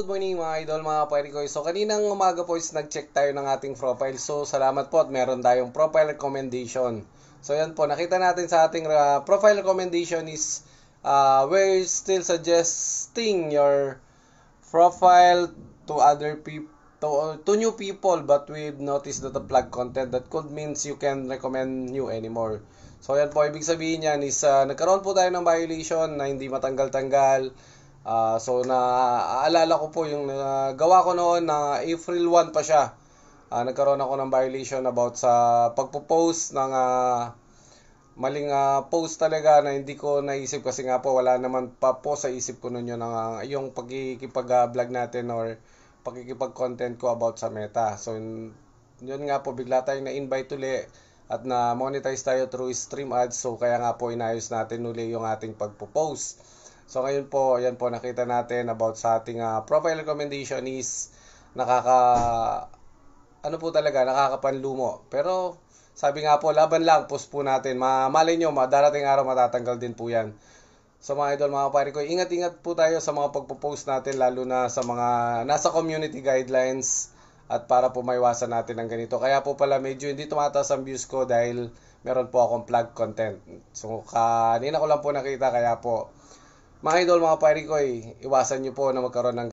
Good morning mga idol, mga Perikoy. So kaninang umaga po is nag-check tayo ng ating profile. So salamat po at meron tayong profile recommendation. So yan po, nakita natin sa ating uh, profile recommendation is uh, we're still suggesting your profile to other people to, uh, to new people but we've noticed that the plug content that could means you can recommend new anymore. So yan po, ibig sabihin yan is uh, nagkaroon po tayo ng violation na hindi matanggal-tanggal Uh, so na aalala ko po yung uh, gawa ko noon na uh, April 1 pa siya. Uh, nagkaroon ako ng violation about sa pagpo-post ng uh, maling uh, post talaga na hindi ko naisip kasi nga po wala naman pa po sa isip ko noon yun uh, yung pagkikipag-vlog natin or pagkikipag content ko about sa meta. So yun, yun nga po bigla tayong na-invite uli at na monetize tayo through stream ads so kaya nga po inayos natin uli yung ating pagpo-post. So ngayon po, ayan po nakita natin about sa ating uh, profile recommendation is nakaka ano po talaga, nakakapanlumo. Pero sabi nga po, laban lang, post po natin. Ma malay nyo, darating araw matatanggal din po yan. So mga idol, mga pare ko, ingat-ingat po tayo sa mga pagpo-post natin lalo na sa mga nasa community guidelines at para po maiwasan natin ang ganito. Kaya po pala medyo hindi tumataas ang views ko dahil meron po akong plug content. So kanina ko lang po nakita kaya po mga idol, mga pari ko, eh, iwasan nyo po na magkaroon ng